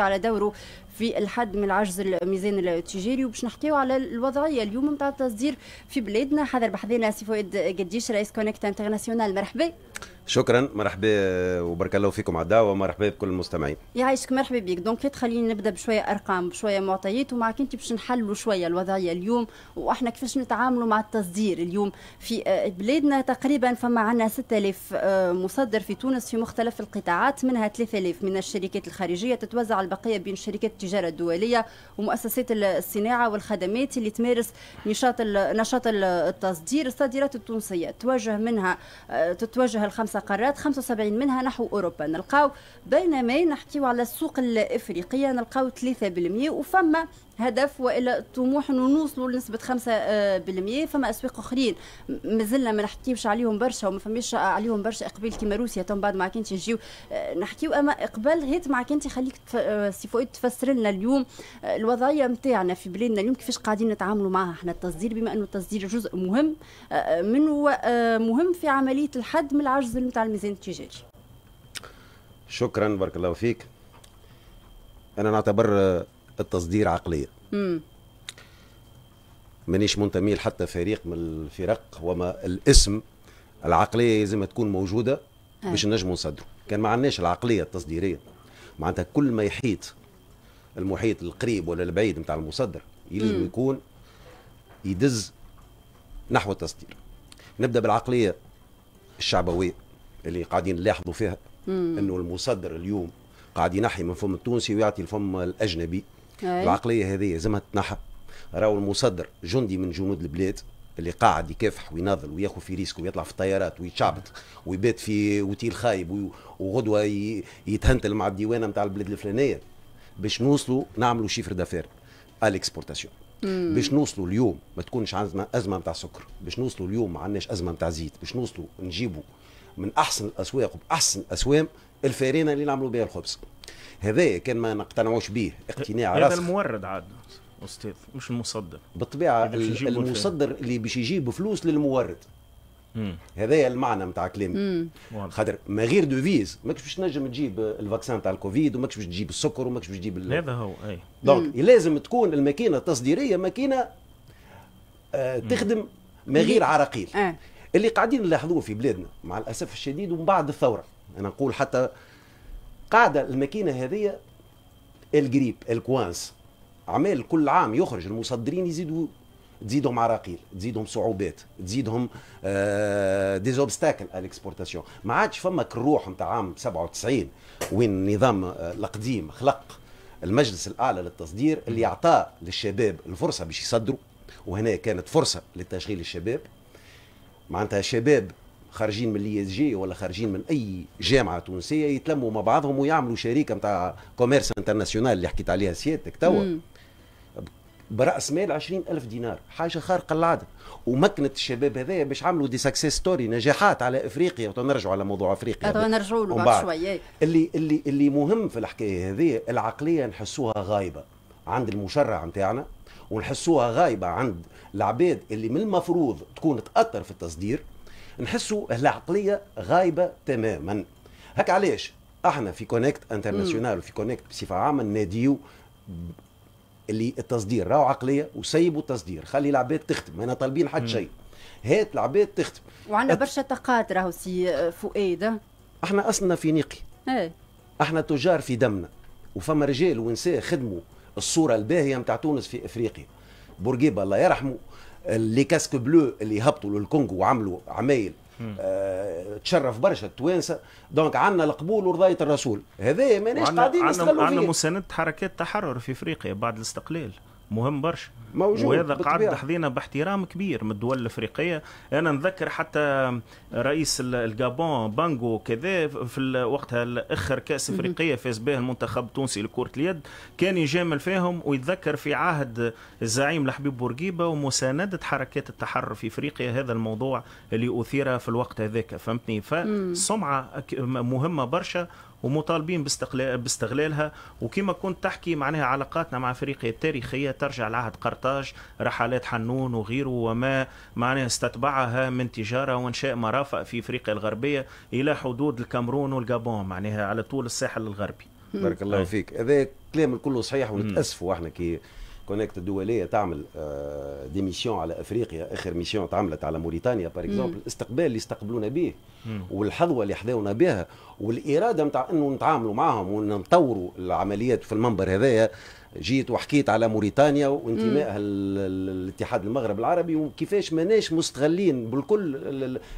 على دوره في الحد من العجز الميزان التجاري وباش نحكيو على الوضعيه اليوم نتاع التصدير في بلادنا حذر بحذينا سي فؤاد قديش رئيس كونكت انترناسيونال مرحبا شكرا مرحبا وبارك الله فيكم على الدعوه مرحبا بكل المستمعين يعيشك مرحبا بك دونك تخليني نبدا بشويه ارقام بشويه معطيات ومعك انت باش نحلوا شويه الوضعيه اليوم واحنا كيفاش نتعاملوا مع التصدير اليوم في آه، بلادنا تقريبا فما عندنا 6000 آه، مصدر في تونس في مختلف القطاعات منها 3000 من الشركات الخارجيه تتوزع البقيه بين شركات التجاره الدوليه ومؤسسات الصناعه والخدمات اللي تمارس نشاط نشاط التصدير الصادرات التونسيه تواجه منها آه، تتوجه الخمسة قارات 75 منها نحو أوروبا نلقاو بينما نحكيو على السوق الإفريقية نلقاو 3% وفما هدف والا طموح انه نوصلوا لنسبه 5% آه، فما اسواق اخرين مازلنا ما نحكيوش عليهم برشا وما فماش عليهم برشا اقبال كيما روسيا تم بعد ما كانت نجيو آه، نحكيو اما اقبال هيت مع كانت آه، سي سيفويد تفسر لنا اليوم الوضعيه نتاعنا في بلادنا اليوم كيفاش قاعدين نتعاملوا معها احنا التصدير بما انه التصدير جزء مهم منه مهم في عمليه الحد من العجز نتاع الميزان التجاري شكرا بارك الله فيك انا نعتبر التصدير عقليه امم مانيش منتمي لحتى فريق من الفرق وما الاسم العقليه لازم تكون موجوده آه. باش نجموا نصدروا كان ما عندناش العقليه التصديريه معناتها كل ما يحيط المحيط القريب ولا البعيد نتاع المصدر يلزم يكون يدز نحو التصدير نبدا بالعقليه الشعبويه اللي قاعدين نلاحظوا فيها انه المصدر اليوم قاعد ينحي من فم التونسي ويعطي الفم الاجنبي العقليه هذه لازمها تنحى راهو المصدر جندي من جنود البلاد اللي قاعد يكافح ويناضل وياخذ في ريسك ويطلع في الطيارات ويتشعبط ويبات في اوتيل خايب وغدوه يتهنتل مع الديوانه نتاع البلاد الفلانيه باش نوصلوا نعملوا شيفر دافير الاكسبورتاسيون باش نوصلوا اليوم ما تكونش عندنا ازمه نتاع سكر باش نوصلوا اليوم ما عندناش ازمه نتاع زيت باش نوصلوا نجيبوا من احسن الاسواق وباحسن الاسوام الفارينه اللي نعملوا بها الخبز هذا كان ما نقتنعوش به اقتناع هذا المورد عاد استاذ مش المصدر بالطبيعه المصدر اللي باش يجيب فلوس للمورد هذايا المعنى نتاع كلامي خاطر من غير دوفيز ماكش باش تنجم تجيب الفاكسان تاع الكوفيد وماكش باش تجيب السكر وماكش باش تجيب هذا هو اي دونك لازم تكون الماكينه التصديريه ماكينه آه تخدم من غير عراقيل آه. اللي قاعدين نلاحظوه في بلادنا مع الاسف الشديد ومن بعد الثوره انا نقول حتى قاعده الماكينه هذه الجريب الكوانس عمال كل عام يخرج المصدرين يزيدوا تزيدهم عراقيل تزيدهم صعوبات تزيدهم آه ديزوبستاكل زوبستاكل الاكسبورتاسيون ما عادش فما الروح نتاع عام 97 وين النظام آه، القديم خلق المجلس الاعلى للتصدير اللي اعطى للشباب الفرصه باش يصدروا وهنا كانت فرصه لتشغيل الشباب معناتها الشباب خارجين من الاي اس جي ولا خارجين من اي جامعه تونسيه يتلموا مع بعضهم ويعملوا شركه نتاع كوميرس انترناسيونال اللي حكيت عليها سيادتك توا براس مال 20000 دينار حاجه خارقه العاده ومكنت الشباب هذايا باش عملوا دي سكسيس ستوري نجاحات على افريقيا ونرجعوا على موضوع افريقيا نرجعوا له بعد شويه اللي اللي اللي مهم في الحكايه هذه العقليه نحسوها غايبه عند المشرع نتاعنا ونحسوها غايبه عند العباد اللي من المفروض تكون تاثر في التصدير نحسوا العقليه غايبه تماما هكا علاش احنا في كونكت انترناسيونال وفي كونكت بصفه عامه ناديو اللي التصدير راهو عقليه وسيبوا التصدير خلي العباد تخدم ما طالبين حد شيء هات العباد تخدم وعندنا أت... برشا طاقات راهو سي فؤاد احنا اصلنا في نقي ايه. احنا تجار في دمنا وفما رجال ونساء خدموا الصوره الباهيه نتاع تونس في افريقيا بورقيبه الله يرحمه اللي كاسك بلو اللي هبطوا للكونغو وعملوا عمايل آه تشرف برشا التوانسه دونك عندنا القبول ورضايه الرسول هذا ماناش قاعدين نستغلوا فيه عندنا مساند حركات تحرر في افريقيا بعد الاستقلال مهم برشا موجود وهذا قاعد تحظينا باحترام كبير من الدول الافريقيه انا نذكر حتى رئيس الجابون بانجو كذا في وقتها اخر كاس افريقيه فاز به المنتخب التونسي لكره اليد كان يجامل فيهم ويتذكر في عهد الزعيم الحبيب بورقيبه ومسانده حركات التحرر في افريقيا هذا الموضوع اللي اثير في الوقت هذاك فهمتني فسمعه مهمه برشا ومطالبين باستقلال باستغلالها وكما كنت تحكي معناها علاقاتنا مع افريقيا التاريخيه ترجع لعهد قرطاج رحلات حنون وغيره وما معناها استتبعها من تجاره وانشاء مرافق في افريقيا الغربيه الى حدود الكامرون والجابون معناها على طول الساحل الغربي بارك الله نعم. فيك هذا كلام الكل صحيح ونتاسفوا احنا كي كونكت الدوليه تعمل دي آه، ميسيون على افريقيا اخر ميسيون تعملت على موريتانيا بار اكزومبل الاستقبال اللي استقبلونا به والحظوه اللي حذاونا بها والاراده نتاع انه نتعاملوا معاهم ونطوروا العمليات في المنبر هذايا جيت وحكيت على موريتانيا وانتمائها للاتحاد المغرب العربي وكيفاش ماناش مستغلين بالكل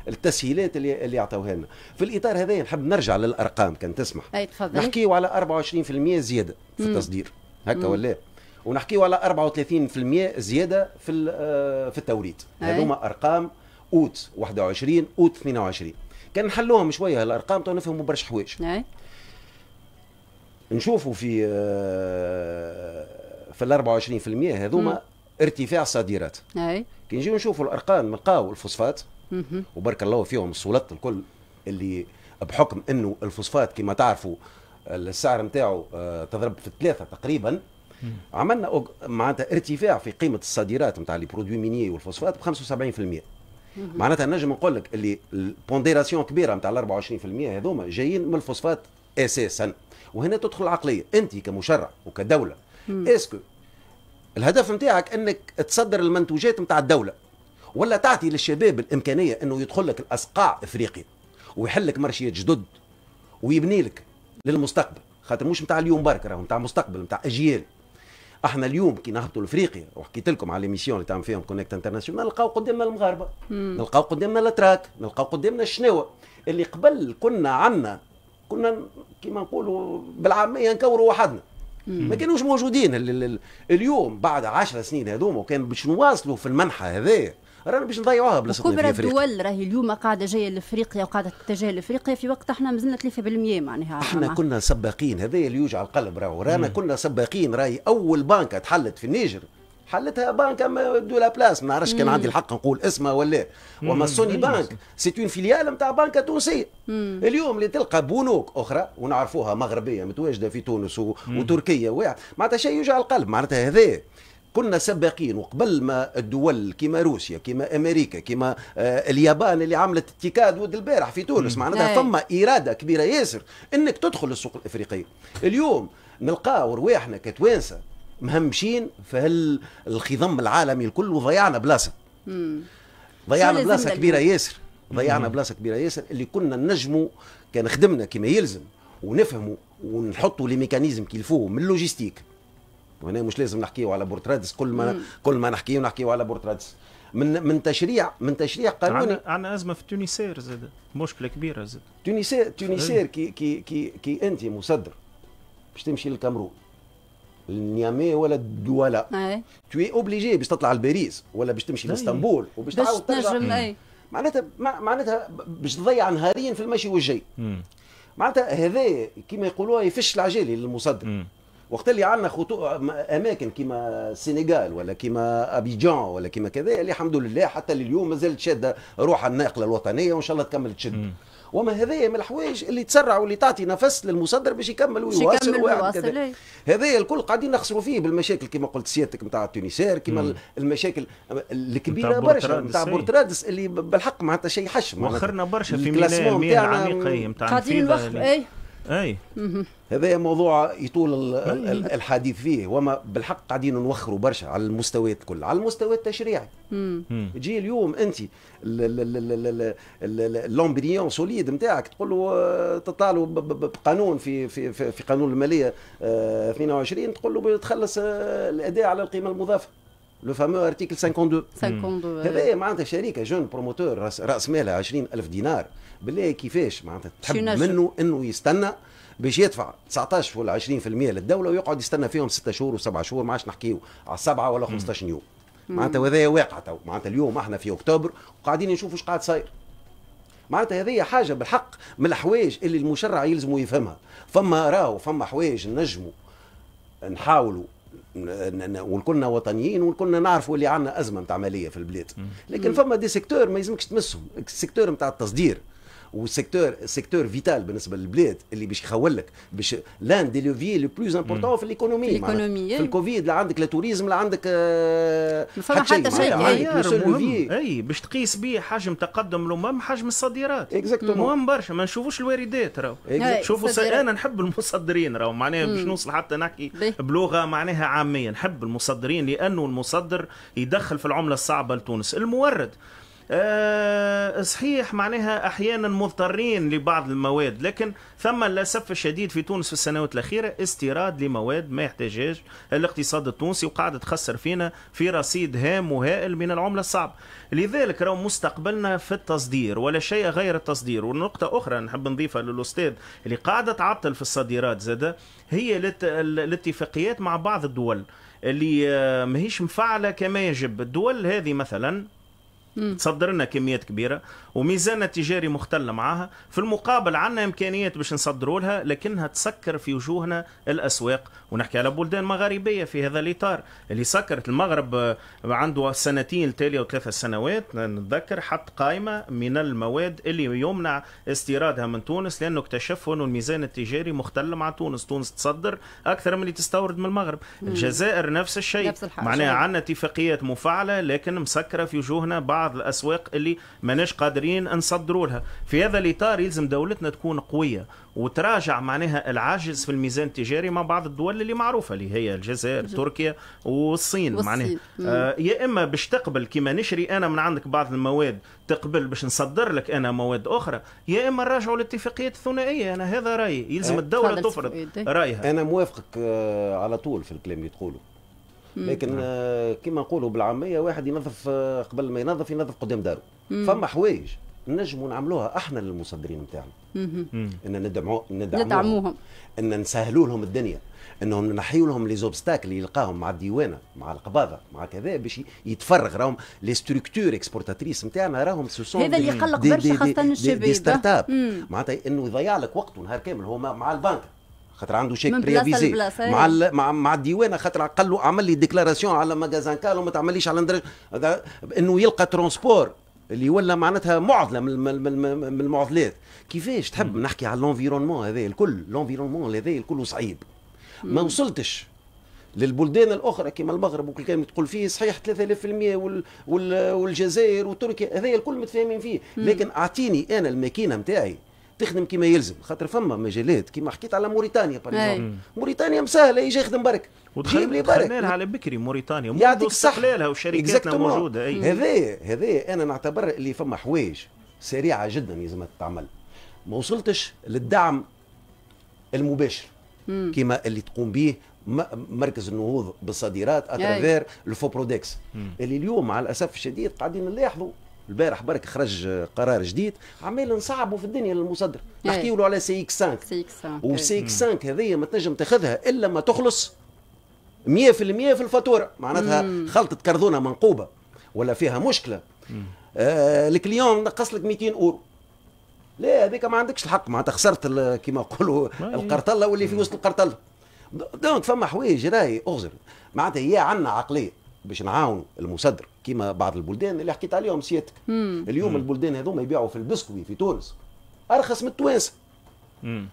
التسهيلات اللي اللي عطاوها لنا في الاطار هذا نحب نرجع للارقام كان تسمح اي تفضل نحكيو على 24% زياده في التصدير هكا ولا ونحكيو على 34% زياده في آه، في التوريد هذوما ارقام اوت 21 اوت 22 كان نحلوهم شويه الارقام تو نفهموا برشا حوايج نشوفوا في آه، في ال 24% هذوما ارتفاع صادرات كي نجيو نشوفوا الارقام نلقاو الفوسفات وبارك الله فيهم السلط الكل اللي بحكم انه الفوسفات كما تعرفوا السعر نتاعو آه، تضرب في ثلاثه تقريبا عملنا معناتها ارتفاع في قيمه الصادرات نتاع لي برودوي ميني والفوسفات ب 75% معناتها نجم نقول لك اللي البونديراسيون كبيره نتاع ال 24% هذوما جايين من الفوسفات اساسا وهنا تدخل العقليه انت كمشرع وكدوله اسكو الهدف نتاعك انك تصدر المنتوجات نتاع الدوله ولا تعطي للشباب الامكانيه انه يدخل لك الاسقاع افريقيا ويحل لك مرشيات جدد ويبني لك للمستقبل خاطر مش نتاع اليوم برك راهو نتاع مستقبل نتاع اجيال احنا اليوم كي نهبطوا لافريقيا وحكيت لكم على ليميسيون اللي تعمل فيهم كونكت انترناسيونال نلقاو قدامنا المغاربه نلقاو قدامنا الاتراك نلقاو قدامنا الشناوه اللي قبل كنا عنا كنا كما نقولوا بالعاميه نكوروا وحدنا ما كانوش موجودين اليوم بعد عشر سنين هذوما وكان باش نواصلوا في المنحى هذايا رانا باش نضيعوها بلاصتنا كبرى الدول راهي اليوم قاعده جايه لافريقيا وقاعده تتجه لافريقيا في وقت احنا مازلنا 3% معناها احنا كنا سباقين هذا اللي يوجع القلب راهو رانا كنا سباقين راهي اول بنكه تحلت في النيجر حلتها اما دو لا بلاس ما نعرفش كان عندي الحق نقول اسمها ولا وما سوني بانك سي اون فيليال نتاع بانك تونسيه اليوم اللي تلقى بنوك اخرى ونعرفوها مغربيه متواجده في تونس وتركيا معناتها شيء يوجع القلب معناتها هذا كنا سباقين وقبل ما الدول كيما روسيا كيما امريكا كيما آه اليابان اللي عملت اتكاد ود البارح في تونس معناتها ثم اراده كبيره ياسر انك تدخل السوق الافريقيه اليوم نلقاو رواحنا كتوانسه مهمشين في الخضم العالمي الكل وضيعنا بلاصه ضيعنا بلاصه كبيره ياسر ضيعنا بلاصه كبيره ياسر اللي كنا نجموا كان خدمنا كما يلزم ونفهموا ونحطوا لي ميكانيزم كيلفوه من اللوجيستيك هنا مش لازم نحكيه على بورترادس كل ما مم. كل ما نحكيه نحكيه على بورترادس من من تشريع من تشريع قانوني عندنا ازمه في تونسير زاد مشكله كبيره زاد تونسير تونسير كي كي كي كي انت مصدر باش تمشي للكامرون النيامي ولا الدولا توي اوبليجي باش تطلع لباريس ولا باش تمشي لاسطنبول وباش تعاود ترجع معناتها معناتها باش تضيع نهارين في المشي والجاي معناتها هذا كيما يقولوها يفش العجالي للمصدر وقت اللي عندنا خطو... اماكن كيما السنغال ولا كيما ابيجان ولا كيما كذا اللي الحمد لله حتى لليوم مازالت شاده روحها الناقله الوطنيه وان شاء الله تكمل تشد م. وما هذايا من الحوايج اللي تسرع واللي تعطي نفس للمصدر باش يكمل ويواصل ويواصل إيه. هذايا الكل قاعدين نخسروا فيه بالمشاكل كما قلت سيادتك نتاع التونيسير كما المشاكل الكبيره برشا نتاع إيه. بورترادس اللي بالحق معناتها شيء حشم وخرنا برشا في ميلان عميقه نتاع قاعدين اي هذا موضوع يطول الحديث فيه وما بالحق قاعدين نوخروا برشا على المستويات الكل على المستوى التشريعي تجي اليوم انت لومبريون سوليد نتاعك تقول له آه، تطالوا بقانون في في في قانون الماليه 22 آه، تقول له تخلص آه، الاداء على القيمه المضافه لو فامو ارتيكل 52 52 معناتها شركه جون بروموتور راس, رأس مالها 20000 دينار بالله كيفاش معناتها تحب منه انه يستنى باش يدفع 19 ولا 20% للدوله ويقعد يستنى فيهم 6 شهور و7 شهور ما عادش نحكيو على 7 ولا 15 hmm. يوم hmm. معناتها هذايا واقع تو معناتها اليوم احنا في اكتوبر وقاعدين نشوفوا اش قاعد صاير معناتها هذه حاجه بالحق من الحوايج اللي المشرع يلزموا يفهمها فما راهو فما حوايج نجموا نحاولوا والكلنا وطنيين والكلنا نعرفوا اللي عندنا ازمه نتاع ماليه في البلاد لكن فما دي سيكتور ما يلزمكش تمسهم السيكتور نتاع التصدير وسيكتور سيكتور فيتال بالنسبه للبلاد اللي باش يخول لك باش لان دي لوفي لو بلوز امبورتون في الايكونومي في في الكوفيد لا عندك لا توريزم لا عندك آه، حتى شيء اي باش تقيس به حجم تقدم الامم حجم الصادرات اكزاكتومون مهم برشا ما نشوفوش الواردات راهو شوفوا انا نحب المصدرين راهو معناها باش نوصل حتى نحكي بلغه معناها عاميه نحب المصدرين لانه المصدر يدخل في العمله الصعبه لتونس المورد آه، صحيح معناها احيانا مضطرين لبعض المواد لكن ثم للاسف الشديد في تونس في السنوات الاخيره استيراد لمواد ما يحتاجهاش الاقتصاد التونسي وقاعد تخسر فينا في رصيد هام وهائل من العمله الصعبه لذلك راهو مستقبلنا في التصدير ولا شيء غير التصدير ونقطه اخرى نحب نضيفها للاستاذ اللي قاعده تعطل في الصادرات زاده هي الاتفاقيات مع بعض الدول اللي آه، ماهيش مفعله كما يجب الدول هذه مثلا تصدر لنا كميات كبيره وميزاننا التجاري مختل معاها في المقابل عندنا امكانيات باش نصدروا لها لكنها تسكر في وجوهنا الاسواق ونحكي على بلدان مغاربيه في هذا الاطار اللي سكرت المغرب عنده سنتين تاليه وثلاث سنوات نتذكر حط قائمه من المواد اللي يمنع استيرادها من تونس لانه اكتشفوا انه الميزان التجاري مختل مع تونس تونس تصدر اكثر من اللي تستورد من المغرب الجزائر نفس الشيء نفس معناها عندنا اتفاقيات مفعله لكن مسكره في وجوهنا بعض بعض الاسواق اللي ماناش قادرين نصدروا لها في هذا الاطار يلزم دولتنا تكون قويه وتراجع معناها العاجز في الميزان التجاري مع بعض الدول اللي معروفه اللي هي الجزائر تركيا والصين, والصين. معناها آه يا اما باش تقبل كيما نشري انا من عندك بعض المواد تقبل باش نصدر لك انا مواد اخرى يا اما نراجعوا الاتفاقيات الثنائيه انا هذا رايي يلزم آه، الدوله تفرض رايها انا موافقك آه، على طول في الكلام اللي تقوله لكن نعم. آه، كما نقولوا بالعاميه واحد ينظف آه، قبل ما ينظف ينظف قدام داره فما حوايج نجموا نعملوها احنا للمصدرين نتاعنا ان ندعمو ندعموهم, ندعموهم. ان نسهلوا لهم الدنيا انهم نحيوا لهم لي زوبستاكل اللي يلقاهم مع الديوانه مع القباضه مع كذا باش يتفرغ راهم لي ستركتور اكسبورتاتريس نتاعنا راهم سوسون هذا اللي يقلق برشا خاصه الشباب دي ستارت اب معناتها انه يضيع لك وقته نهار كامل هو مع البنك خاطر عنده شيك بريفيزي أيوة. مع ال... مع مع الديوانه خاطر قال له اعمل لي ديكلاراسيون على مجازان كالو ما تعمليش على ندر... انه يلقى ترونسبور اللي ولا معناتها معضله من المعضلات كيفاش تحب م. نحكي على لونفيرونمون هذا الكل لونفيرونمون هذا الكل صعيب ما وصلتش للبلدان الاخرى كما المغرب وكل كلمه تقول فيه صحيح 3000% وال... وال... والجزائر وتركيا هذا الكل متفاهمين فيه لكن اعطيني انا الماكينه نتاعي تخدم كما يلزم خاطر فما مجالات كما حكيت على موريتانيا باريزون موريتانيا مسهله يجي يخدم برك تجيب لي برك لها على بكري موريتانيا يعطيك استقلالها وشركاتنا موجوده اي هذا هذا انا نعتبر اللي فما حوايج سريعه جدا لازم تتعمل ما وصلتش للدعم المباشر كما اللي تقوم به مركز النهوض بالصادرات اترافير الفوبرودكس اللي اليوم مع الاسف الشديد قاعدين نلاحظوا البارح برك خرج قرار جديد عمال نصعبوا في الدنيا للمصدر إيه. نحكيوا له على سي اكس 5 سي اكس 5 إيه. وسي اكس 5 هذه ما تنجم تاخذها الا ما تخلص 100% في الفاتوره معناتها خلطه كرذونه منقوبه ولا فيها مشكله آه الكليون نقص لك 200 اورو لا هذيك ما عندكش الحق معناتها خسرت كما نقولوا القرطله واللي في وسط القرطله دونك فما حوايج راهي اغزر معناتها هي عندنا عقليه باش نعاون المصدر كيما بعض البلدان اللي حكيت عليهم سيادتك اليوم مم. البلدان هذوما يبيعوا في البسكوي في تونس ارخص من التوانسه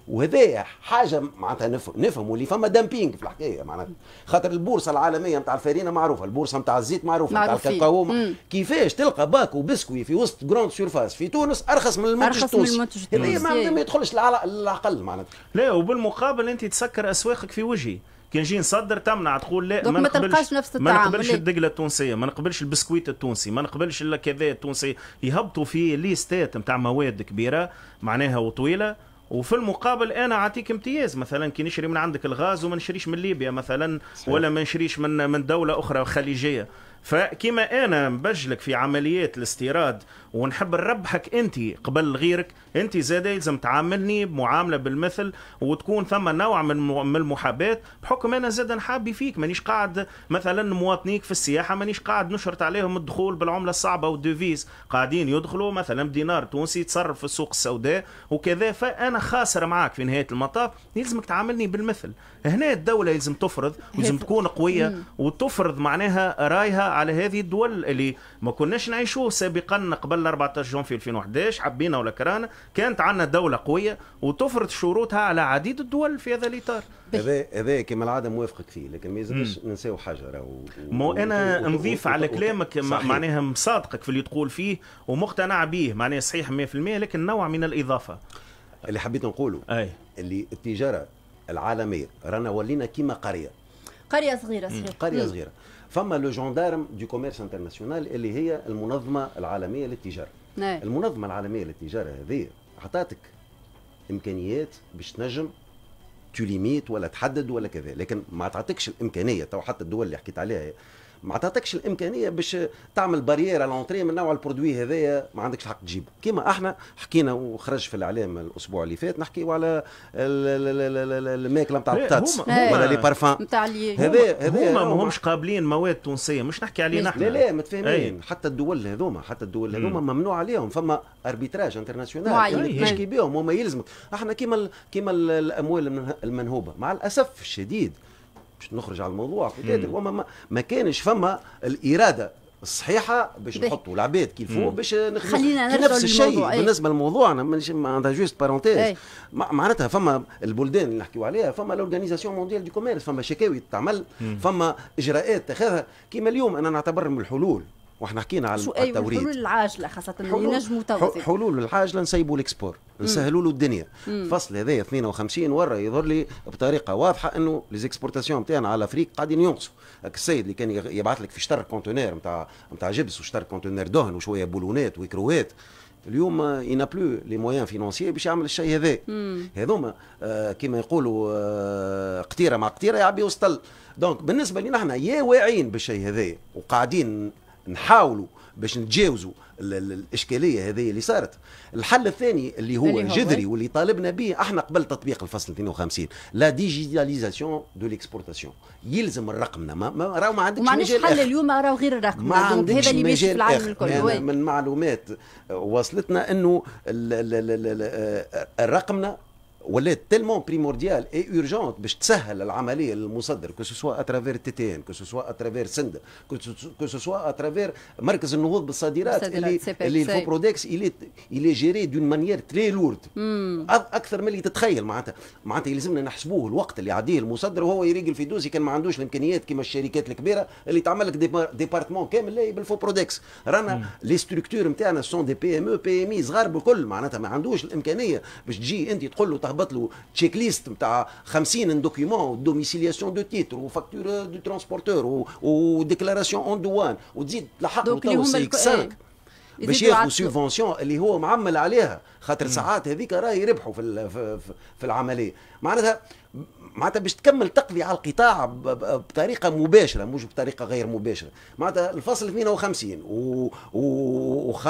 وهذا حاجه معناتها نفهموا اللي فما دامبينغ في الحكايه معناتها خاطر البورصه العالميه نتاع الفارينه معروفه البورصه نتاع الزيت معروفه نتاع الكاكاو كيفاش تلقى باكو بسكوي في وسط جروند سيرفاس في تونس ارخص من المنتج التونسي هذا ما يدخلش العقل معناتها لا وبالمقابل انت تسكر اسواقك في وجهي كي نجي نصدر تمنع تقول لا ما نقبلش نفس ما نقبلش الدقله التونسيه ما نقبلش البسكويت التونسي ما نقبلش الا كذا التونسي يهبطوا في ليستات نتاع مواد كبيره معناها وطويله وفي المقابل انا اعطيك امتياز مثلا كي نشري من عندك الغاز وما نشريش من ليبيا مثلا صحيح. ولا ما نشريش من من دوله اخرى خليجيه فكما انا نبجلك في عمليات الاستيراد ونحب نربحك انت قبل غيرك انت زاد يلزم تعاملني بمعامله بالمثل وتكون ثم نوع من المحاباه بحكم انا زاد نحابي فيك مانيش قاعد مثلا مواطنيك في السياحه مانيش قاعد نشرت عليهم الدخول بالعمله الصعبه والديفيز قاعدين يدخلوا مثلا بدينار تونسي يتصرف في السوق السوداء وكذا فانا خاسر معاك في نهايه المطاف يلزمك تعاملني بالمثل هنا الدوله لازم تفرض ولازم تكون قويه وتفرض معناها رايها على هذه الدول اللي ما كناش نعيشوه سابقا قبل 14 جون في 2011 حبينا ولا كرانا كانت عندنا دوله قويه وتفرض شروطها على عديد الدول في هذا الاطار هذا هذا كما العاده موافقك فيه لكن ما يلزمش ننساو حاجه راهو مو انا نضيف على كلامك معناها مصادقك في اللي تقول فيه ومقتنع به معناها صحيح 100% لكن نوع من الاضافه اللي حبيت نقوله أي. اللي التجاره العالميه رانا ولينا كيما قريه قريه صغيره صحيح قريه صغيره فما لو جوندارم دو كوميرس انترناسيونال اللي هي المنظمه العالميه للتجاره نعم. المنظمه العالميه للتجاره هذه عطاتك امكانيات باش تنجم تليميت ولا تحدد ولا كذا لكن ما تعطيكش الامكانيه تو حتى الدول اللي حكيت عليها ما عطاتكش الامكانيه باش تعمل بارير لونتري من نوع البرودوي هذايا ما عندكش حق تجيبه كيما احنا حكينا وخرج في الاعلام الاسبوع اللي فات نحكي على الماكله نتاع البطاطس ولا لي بارفان نتاع هذا هذا هما همش قابلين مواد تونسيه مش نحكي علينا احنا لا لا متفاهمين حتى الدول هذوما حتى الدول هذوما ممنوع عليهم فما اربيتراج انترناسيونال تشكي بهم هما يلزمك احنا كيما كيما الاموال المنهوبه مع الاسف الشديد باش نخرج على الموضوع كذلك وما ما, ما كانش فما الاراده الصحيحه باش نحطوا العباد كيف فوق باش نخلص خلينا نفس الشيء ايه؟ بالنسبه لموضوعنا مانيش عندها جوست بارونتيز ايه؟ معناتها فما البلدان اللي نحكيو عليها فما لورغانيزاسيون مونديال دي كوميرس فما شكاوي تعمل فما اجراءات تاخذها كيما اليوم انا نعتبر من الحلول واحنا حكينا على التوريد الحلول العاجله خاصه اللي ينجموا تو حلول العاجله نسيبوا الاكسبور نسهلوا له الدنيا الفصل هذايا 52 ورا يظهر لي بطريقه واضحه انه ليزيكسبورتاسيون نتاعنا على افريق قاعدين ينقصوا السيد اللي كان يبعث لك في شطر كونتينير نتاع نتاع جبس وشطر كونتينير دهن وشويه بولونات وكروات اليوم ينا بلو لي مويان فينونسيي باش يعمل الشيء هذا هذوما آه كما يقولوا آه قطيره مع قطيره يعبي وسطل دونك بالنسبه لنا احنا يا واعيين بالشيء هذا وقاعدين نحاولوا باش نتجاوزوا الاشكاليه هذه اللي صارت الحل الثاني اللي هو الجذري واللي طالبنا به احنا قبل تطبيق الفصل 52 لا ديجيتاليزاسيون دو ليكسبورتاسيون يلزم الرقمنة ما, راهو ما عندكش مجال حل اليوم راهو غير الرقم ما عندكش هذا اللي ماشي في العالم الكل يعني من معلومات وصلتنا انه الرقمنة ولات تلمون بريمورديال اي اورجونت باش تسهل العمليه للمصدر كو سوا اترافير تي تي ان كو سوا اترافير سند كو سوا اترافير مركز النهوض بالصادرات اللي اللي الفو برودكس اللي اللي جيري دون مانيير تري لورد اكثر من اللي تتخيل معناتها معناتها يلزمنا نحسبوه الوقت اللي عديه المصدر وهو يريقل في دوزي كان ما عندوش الامكانيات كما الشركات الكبيره اللي تعمل لك ديبارتمون كامل بالفو برودكس رانا لي ستركتور نتاعنا سون دي بي ام او بي e، ام اي صغار بالكل معناتها ما عندوش الامكانيه باش تجي انت تقول له تهبط له تشيك ليست نتاع 50 دوكيومون دوميسيلياسيون دو تيتر وفاكتور دو ترونسبورتور وديكلاراسيون اون دوان وتزيد تلحق له تو سي 5 إيه. باش ياخذوا سوبفونسيون اللي هو معمل عليها خاطر ساعات هذيك راهي يربحوا في في, في العمليه معناتها معناتها باش تكمل تقضي على القطاع بطريقه مباشره مش بطريقه غير مباشره معناتها الفصل 52 و... و...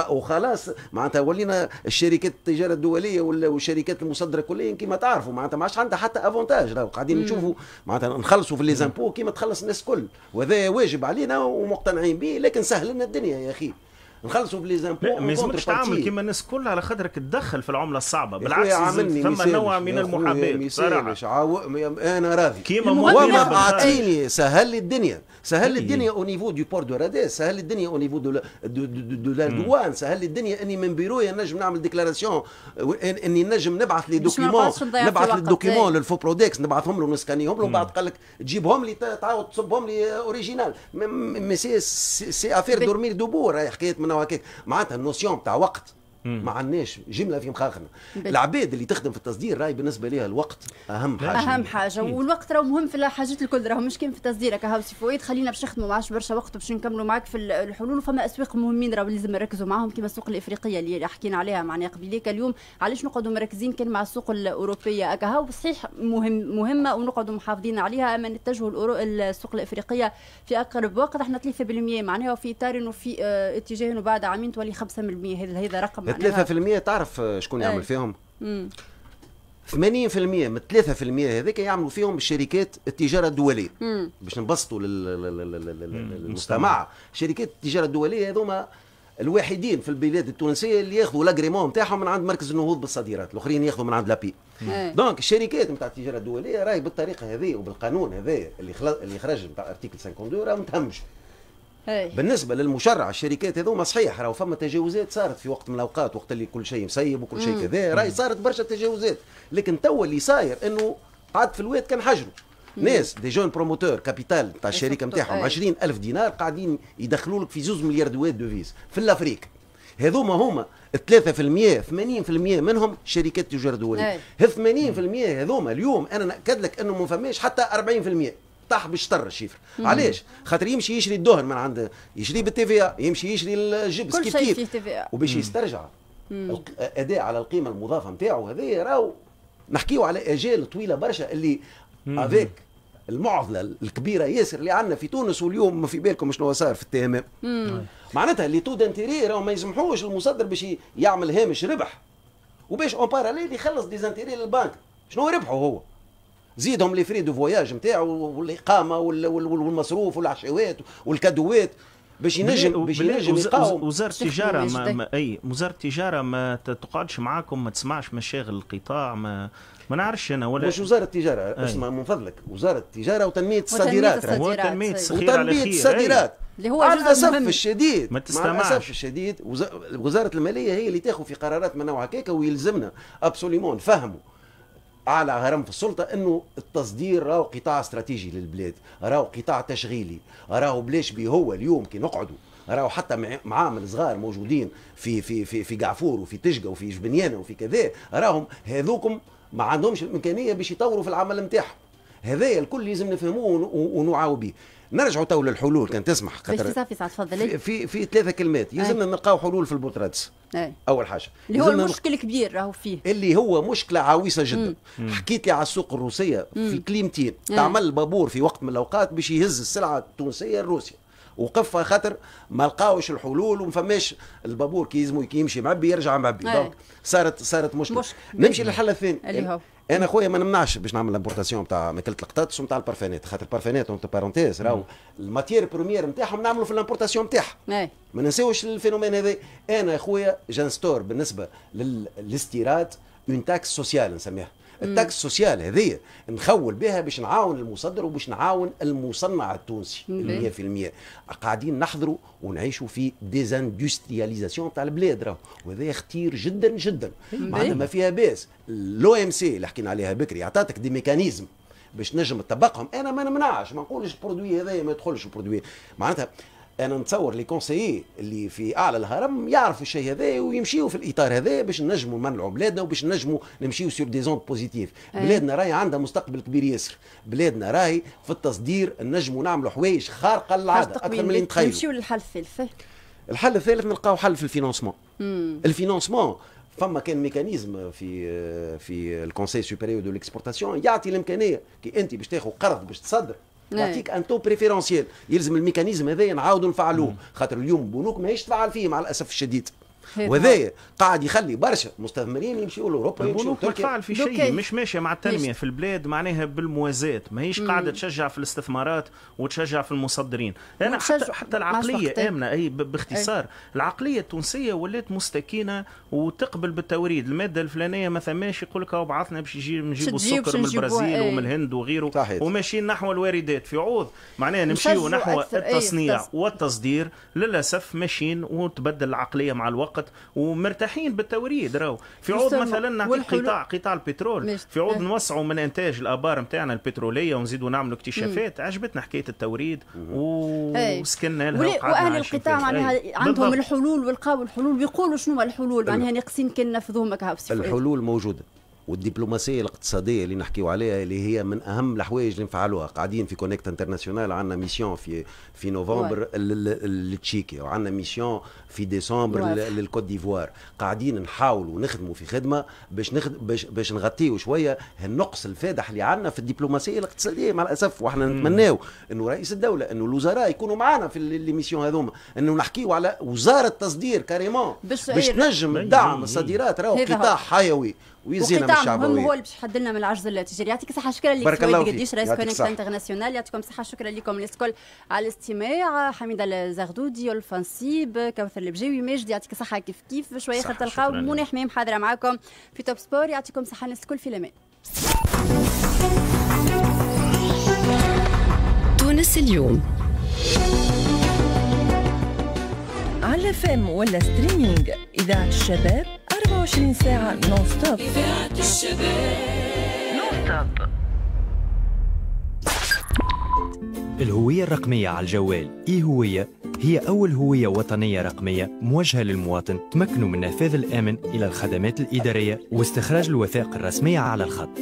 وخلاص معناتها ولينا الشركات التجاره الدوليه والشركات المصدره كليا كما تعرفوا معناتها ما عادش عندها حتى افونتاج راهو قاعدين نشوفوا معناتها نخلصوا في لي زامبو كيما تخلص الناس الكل وهذا واجب علينا ومقتنعين به لكن سهل لنا الدنيا يا اخي نخلصوا بلي زامبو ما لازمكش تعمل كيما الناس كلها على خاطرك تدخل في العمله الصعبه بالعكس ثم نوع من المحاباه صراحه عاو... انا راضي كيما وما اعطيني سهل لي الدنيا سهل لي الدنيا او نيفو دو بور دو راديس سهل لي الدنيا او نيفو دو دو دو, دو سهل لي الدنيا اني من بيرو نجم نعمل ديكلاراسيون اني نجم نبعث لي دوكيمون نبعث لي دوكيمون إيه. للفو برودكس نبعثهم له ونسكانيهم له بعد قال لك جيبهم لي تعاود تصبهم لي اوريجينال مي سي افير دورمير دوبور حكايه من هكاك معناتها النوسيون تاع وقت ما عندناش جمله في مخاخنا العباد اللي تخدم في التصدير راي بالنسبه ليها الوقت اهم حاجه اهم حاجه والوقت راه مهم في الحاجات الكل راهو مش كان في التصدير هاو سي فؤاد خلينا باش نخدموا معاش برشا وقت باش نكملوا معاك في الحلول فما اسواق مهمين راهو لازم نركزوا معاهم كما السوق الافريقيه اللي حكينا عليها معنا قبيليك اليوم علاش نقعدوا مركزين كان مع السوق الاوروبيه هاو صحيح مهم مهمه ونقعدوا محافظين عليها اما نتجهوا السوق الافريقيه في اقرب وقت احنا 3% معناها وفي اطار انه في اتجاه انه بعد عامين تولي 5% هذا رقم 3% يعني تعرف شكون يعمل إيه. فيهم؟ 80% من 3% هذيك يعملوا فيهم الشركات التجاره الدوليه باش نبسطوا للمستمع شركات التجاره الدوليه هذوما الوحيدين في البلاد التونسيه اللي ياخذوا لاجريمون نتاعهم من عند مركز النهوض بالصديرات الاخرين ياخذوا من عند لابي إيه. دونك الشركات نتاع التجاره الدوليه راهي بالطريقه هذه وبالقانون هذا اللي خل... اللي خرج نتاع ارتيكل 52 راه متهمش أي. بالنسبه للمشرع الشركات هذوما صحيح راهو فما تجاوزات صارت في وقت من الاوقات وقت اللي كل شيء مسيب وكل شيء كذا راهي صارت برشا تجاوزات لكن توا اللي صاير انه قعد في الواد كان حجره ناس دي جون بروموتور كابيتال تاع إيه، الشركه نتاعهم 20000 إيه. دينار قاعدين يدخلوا لك في زوز مليار دوات دوفيز في الافريك هذوما هما 3% 80% منهم شركات تجار دوليه إيه. 80% هذوما اليوم انا ناكد لك انه ما فماش حتى 40% طاح بالشطر الشيفر علاش خاطر يمشي يشري الدهن من عند يشري بالتيفيا يمشي يشري الجبس كيف كيف وباش يسترجع الاداء على القيمه المضافه نتاعو هذايا راهو نحكيو على اجال طويله برشا اللي افيك المعضله الكبيره ياسر اللي عندنا في تونس واليوم ما في بالكم شنو صار في التمام نعم. معناتها اللي تو دانتيري راهو ما يسمحوش المصدر باش يعمل هامش ربح وباش اون باراليل يخلص ديزانتيري للبنك شنو ربحه هو زيدهم لي فري دو فواياج نتاعو والاقامه والمصروف والعشوات والكادوات باش ينجم باش ينجم يقاوم وزاره التجاره ما, ما اي وزاره التجاره ما تقعدش معاكم ما تسمعش مشاغل القطاع ما ما نعرفش انا ولا مش وزاره التجاره اسمع من فضلك وزاره التجاره وتنميه الصادرات وتنميه الصادرات وتنميه الصادرات اللي هو على الاسف الشديد ما تستمعش على الاسف الشديد وزاره الماليه هي اللي تاخذ في قرارات من نوع هكاك ويلزمنا ابسوليمون نفهموا اعلى هرم في السلطه انه التصدير راهو قطاع استراتيجي للبلاد راهو قطاع تشغيلي راهو بلاش بيه هو اليوم كي نقعدوا راهو حتى معامل صغار موجودين في في في في قعفور وفي تشقه وفي جبنيانه وفي كذا راهم هذوكم ما عندهمش الامكانيه باش يطوروا في العمل نتاعهم هذايا الكل لازم نفهموه ونوعوا به نرجعوا تو للحلول كان تسمح خاطر في في في ثلاثه كلمات يلزمنا نلقاو حلول في البطراتس اول حاجه اللي هو المشكل الكبير راهو فيه اللي هو مشكله عويصه جدا مم. حكيت لي على السوق الروسيه في كلمتين تعمل بابور في وقت من الاوقات باش يهز السلعه التونسيه الروسيه وقف خاطر ما لقاوش الحلول وما فماش البابور كي يلزمو يمشي معبي يرجع معبي إيه. دونك صارت صارت مشكله مش... نمشي للحل الثاني اللي هو انا خويا ما نمنعش باش نعمل لامبورتاسيون نتاع ماكله القطاطس ونتاع البارفانات خاطر البارفانات اون بارونتيز راهو الماتير بروميير نتاعهم نعملوا في لابورتاسيون نتاعها إيه. ما ننساوش الفينومين هذا انا خويا جانستور بالنسبه للاستيراد اون تاكس سوسيال نسميها التاكس سوسيال هذه نخول بها باش نعاون المصدر وباش نعاون المصنع التونسي 100% قاعدين نحضروا ونعيشوا في ديزاندسترياليزاسيون تاع البلاد راهو وهذا خطير جدا جدا معناتها ما فيها باس الاو ام سي اللي حكينا عليها بكري عطاتك دي ميكانيزم باش نجم تطبقهم انا ما نمنعش ما نقولش البرودوي هذا ما يدخلش البرودوي معناتها انا نتصور لي كونسيي اللي في اعلى الهرم يعرفوا الشيء هذا ويمشيوا في الاطار هذا باش نجموا نمنعوا بلادنا وباش نجموا نمشيوا سور دي زون بوزيتيف بلادنا راهي عندها مستقبل كبير ياسر بلادنا راهي في التصدير نجموا نعملوا حوايج خارقه للعاده اكثر من اللي نتخيلوا نمشيو للحل الثالث إيه. الحل الثالث نلقاو حل في الفينونسمون الفينونسمون فما كان ميكانيزم في في الكونسي سوبيريو دو ليكسبورتاسيون يعطي الامكانيه كي انت باش تاخذ قرض باش تصدر نعم. يعطيك ان تو بريفيرونسيال يلزم الميكانيزم هذايا نعاودوا نفعلوه خاطر اليوم البنوك ماهيش تفعل فيه مع الاسف الشديد وهذا نعم. قاعد يخلي برشا مستثمرين يمشيوا لاوروبا يمشيوا فعل في شيء مش ماشيه مع التنميه في البلاد معناها بالموازاه ماهيش قاعده تشجع في الاستثمارات وتشجع في المصدرين انا حتى حتى العقليه امنه اي باختصار إيه. العقليه التونسيه ولات مستكينه وتقبل بالتوريد الماده الفلانيه ما ثماش يقول لك بعثنا باش نجيبوا السكر من البرازيل إيه. ومن الهند وغيره وماشيين نحو الواردات في عوض معناها نمشيو نحو إيه، التصنيع والتصدير للاسف ماشيين وتبدل العقليه مع الوقت الوقت ومرتاحين بالتوريد راهو في عوض مثلا نعطيك قطاع قطاع البترول في عوض نوسعوا من انتاج الابار نتاعنا البتروليه ونزيدوا نعملوا اكتشافات عجبتنا حكايه التوريد إيه. وسكننا لها واهل القطاع معناها إيه. عندهم الحلول ولقاوا الحلول ويقولوا شنو الحلول معناها ناقصين كان نفذوهم الحلول موجوده والدبلوماسيه الاقتصاديه اللي نحكيو عليها اللي هي من اهم الحوايج اللي نفعلوها قاعدين في كونكت انترناسيونال عندنا ميسيون في في نوفمبر للتشيكي وعندنا ميسيون في ديسمبر للكوت ديفوار قاعدين نحاولوا نخدموا في خدمه باش نخد باش باش نغطيو شويه النقص الفادح اللي عندنا في الدبلوماسيه الاقتصاديه مع الاسف واحنا نتمناو انه رئيس الدوله انه الوزراء يكونوا معنا في الميسيون هذوما انه نحكيو على وزاره تصدير كاريمون باش تنجم تدعم الصادرات راهو قطاع حيوي ويزينا من الشعب المهم هو اللي باش يحد لنا من العجز التجاري يعطيك الصحه شكرا لك بارك الله فيك رئيس كونكت انترناسيونال يعطيكم الصحه شكرا لكم الكل على الاستماع حميده الزغدودي الفنسيب كوثر البجاوي ماجد يعطيك الصحه كيف كيف شويه خاطر تلقاو منى حميم حاضره معاكم في توب سبور يعطيكم الصحه الناس الكل في الامان تونس اليوم على فم ولا ستريمينج إذاعة الشباب 24 ساعة نون ستوب الهوية الرقمية على الجوال إي هوية هي أول هوية وطنية رقمية موجهة للمواطن تمكنه من نفاذ الآمن إلى الخدمات الإدارية واستخراج الوثائق الرسمية على الخط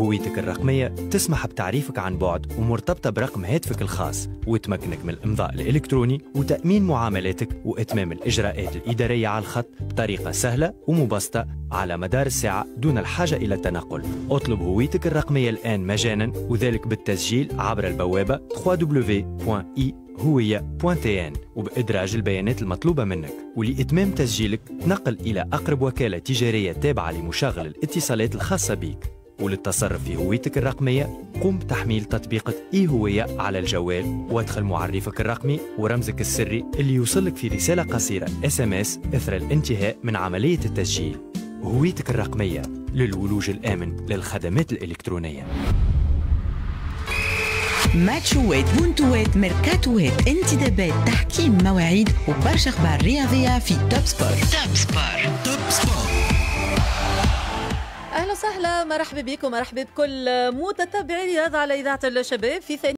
هويتك الرقمية تسمح بتعريفك عن بعد ومرتبطة برقم هاتفك الخاص وتمكنك من الإمضاء الإلكتروني وتأمين معاملاتك وإتمام الإجراءات الإدارية على الخط بطريقة سهلة ومبسطة على مدار الساعة دون الحاجة إلى التنقل اطلب هويتك الرقمية الآن مجانا وذلك بالتسجيل عبر البوابة www.ihوية.tn وبإدراج البيانات المطلوبة منك ولإتمام تسجيلك نقل إلى أقرب وكالة تجارية تابعة لمشغل الاتصالات الخاصة بك وللتصرف في هويتك الرقمية قم بتحميل تطبيقة إي هوية على الجوال وادخل معرفك الرقمي ورمزك السري اللي يوصلك في رسالة قصيرة اس ام اس إثر الانتهاء من عملية التسجيل هويتك الرقمية للولوج الآمن للخدمات الإلكترونية ماتشوات بونتوات ميركاتوات انتدابات تحكيم مواعيد وبرشا اخبار رياضيه في توب سبور توب سبور توب سبور اهلا وسهلا مرحبا بكم مرحبا بكل متتبعي رياضه على اذاعه الشباب في ثاني